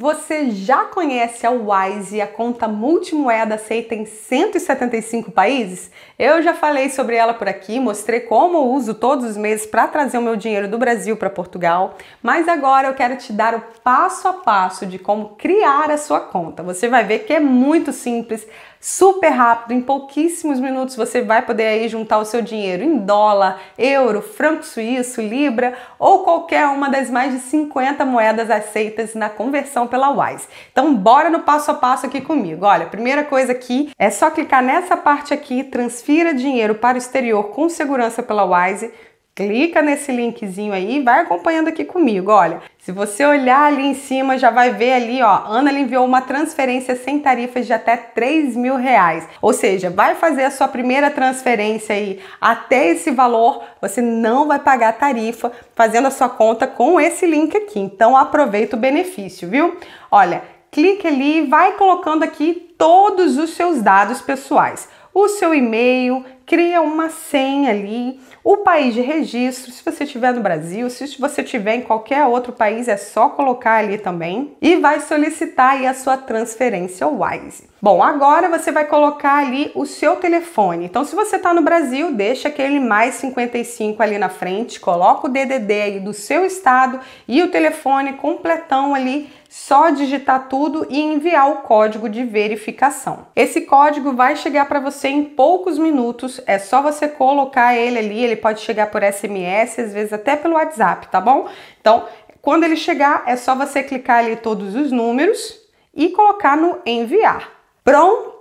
Você já conhece a Wise, a conta multimoeda aceita em 175 países? Eu já falei sobre ela por aqui, mostrei como uso todos os meses para trazer o meu dinheiro do Brasil para Portugal, mas agora eu quero te dar o passo a passo de como criar a sua conta. Você vai ver que é muito simples, super rápido, em pouquíssimos minutos você vai poder aí juntar o seu dinheiro em dólar, euro, franco suíço, libra ou qualquer uma das mais de 50 moedas aceitas na conversão certificação pela WISE. Então, bora no passo a passo aqui comigo. Olha, primeira coisa aqui é só clicar nessa parte aqui, transfira dinheiro para o exterior com segurança pela WISE Clica nesse linkzinho aí e vai acompanhando aqui comigo. Olha, se você olhar ali em cima, já vai ver ali, ó, Ana enviou uma transferência sem tarifas de até 3 mil reais. Ou seja, vai fazer a sua primeira transferência aí até esse valor, você não vai pagar tarifa fazendo a sua conta com esse link aqui. Então aproveita o benefício, viu? Olha, clique ali e vai colocando aqui todos os seus dados pessoais. O seu e-mail, cria uma senha ali, o país de registro, se você estiver no Brasil, se você estiver em qualquer outro país, é só colocar ali também e vai solicitar aí a sua transferência Wise. Bom, agora você vai colocar ali o seu telefone. Então, se você está no Brasil, deixa aquele mais 55 ali na frente, coloca o DDD aí do seu estado e o telefone completão ali só digitar tudo e enviar o código de verificação. Esse código vai chegar para você em poucos minutos, é só você colocar ele ali, ele pode chegar por SMS, às vezes até pelo WhatsApp, tá bom? Então, quando ele chegar, é só você clicar ali todos os números e colocar no enviar. Pronto!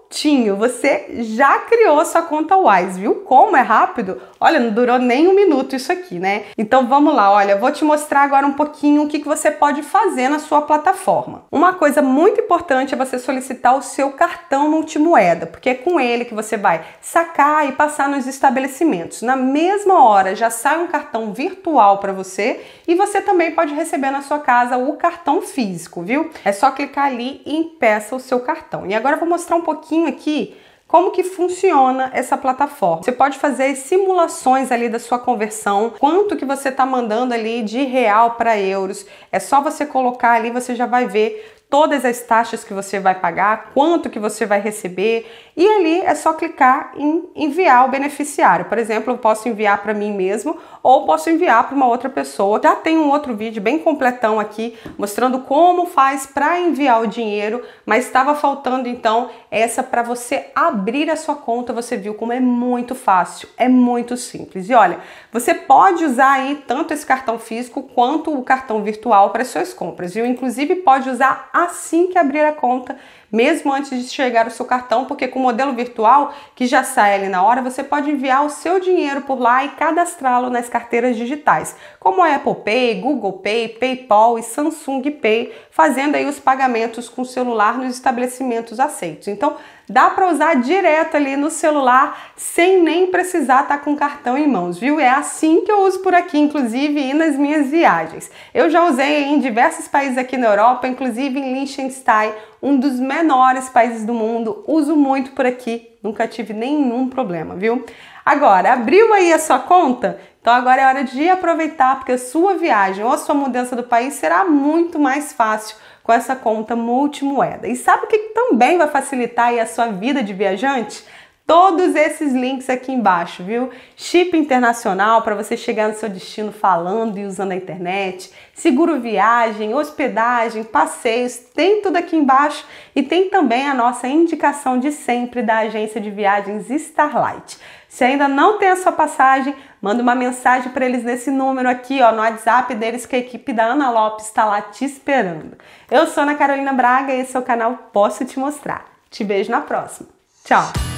você já criou sua conta Wise, viu? Como é rápido? Olha, não durou nem um minuto isso aqui, né? Então vamos lá, olha, vou te mostrar agora um pouquinho o que, que você pode fazer na sua plataforma. Uma coisa muito importante é você solicitar o seu cartão multimoeda, porque é com ele que você vai sacar e passar nos estabelecimentos. Na mesma hora já sai um cartão virtual para você e você também pode receber na sua casa o cartão físico, viu? É só clicar ali e peça o seu cartão. E agora eu vou mostrar um pouquinho pouquinho aqui como que funciona essa plataforma. Você pode fazer simulações ali da sua conversão, quanto que você está mandando ali de real para euros. É só você colocar ali, você já vai ver todas as taxas que você vai pagar, quanto que você vai receber, e ali é só clicar em enviar ao beneficiário. Por exemplo, eu posso enviar para mim mesmo ou posso enviar para uma outra pessoa. Já tem um outro vídeo bem completão aqui mostrando como faz para enviar o dinheiro, mas estava faltando então essa para você abrir a sua conta. Você viu como é muito fácil, é muito simples. E olha, você pode usar aí tanto esse cartão físico quanto o cartão virtual para suas compras, viu? Inclusive pode usar a assim que abrir a conta mesmo antes de chegar o seu cartão, porque com o modelo virtual, que já sai ali na hora, você pode enviar o seu dinheiro por lá e cadastrá-lo nas carteiras digitais, como a Apple Pay, Google Pay, PayPal e Samsung Pay, fazendo aí os pagamentos com o celular nos estabelecimentos aceitos. Então, dá para usar direto ali no celular sem nem precisar estar tá com o cartão em mãos, viu? É assim que eu uso por aqui, inclusive, e nas minhas viagens. Eu já usei em diversos países aqui na Europa, inclusive em Liechtenstein, um dos menores países do mundo, uso muito por aqui, nunca tive nenhum problema, viu? Agora, abriu aí a sua conta? Então agora é hora de aproveitar, porque a sua viagem ou a sua mudança do país será muito mais fácil com essa conta multimoeda. E sabe o que também vai facilitar aí a sua vida de viajante? todos esses links aqui embaixo, viu? Chip internacional para você chegar no seu destino falando e usando a internet, seguro viagem, hospedagem, passeios, tem tudo aqui embaixo e tem também a nossa indicação de sempre da agência de viagens Starlight. Se ainda não tem a sua passagem, manda uma mensagem para eles nesse número aqui, ó, no WhatsApp deles, que a equipe da Ana Lopes está lá te esperando. Eu sou Ana Carolina Braga e esse é o canal Posso Te Mostrar. Te vejo na próxima. Tchau!